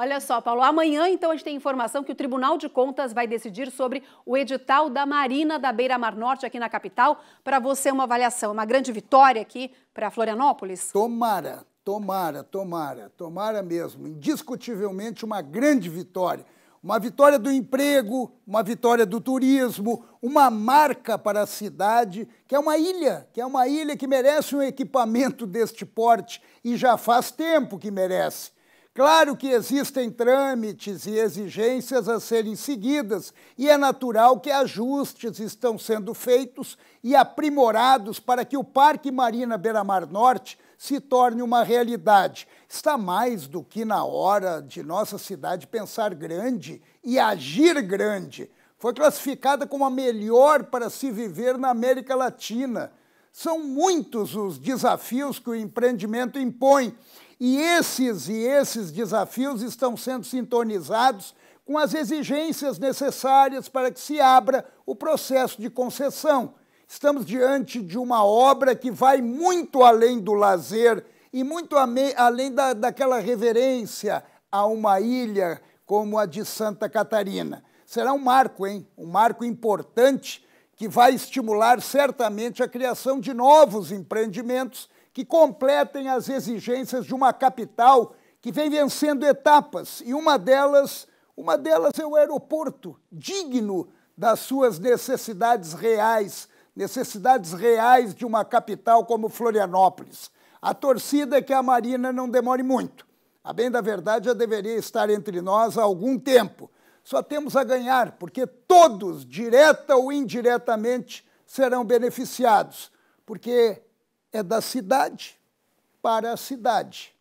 Olha só, Paulo, amanhã então a gente tem informação que o Tribunal de Contas vai decidir sobre o edital da Marina da Beira Mar Norte aqui na capital. Para você, uma avaliação, uma grande vitória aqui para Florianópolis? Tomara, tomara, tomara, tomara mesmo. Indiscutivelmente uma grande vitória. Uma vitória do emprego, uma vitória do turismo, uma marca para a cidade, que é uma ilha, que é uma ilha que merece um equipamento deste porte e já faz tempo que merece. Claro que existem trâmites e exigências a serem seguidas, e é natural que ajustes estão sendo feitos e aprimorados para que o Parque Marina Beira-Mar Norte se torne uma realidade. Está mais do que na hora de nossa cidade pensar grande e agir grande. Foi classificada como a melhor para se viver na América Latina são muitos os desafios que o empreendimento impõe. E esses e esses desafios estão sendo sintonizados com as exigências necessárias para que se abra o processo de concessão. Estamos diante de uma obra que vai muito além do lazer e muito além da, daquela reverência a uma ilha como a de Santa Catarina. Será um marco, hein? Um marco importante que vai estimular certamente a criação de novos empreendimentos que completem as exigências de uma capital que vem vencendo etapas, e uma delas, uma delas é o aeroporto digno das suas necessidades reais, necessidades reais de uma capital como Florianópolis. A torcida é que a Marina não demore muito. A bem da verdade, já deveria estar entre nós há algum tempo só temos a ganhar, porque todos, direta ou indiretamente, serão beneficiados, porque é da cidade para a cidade.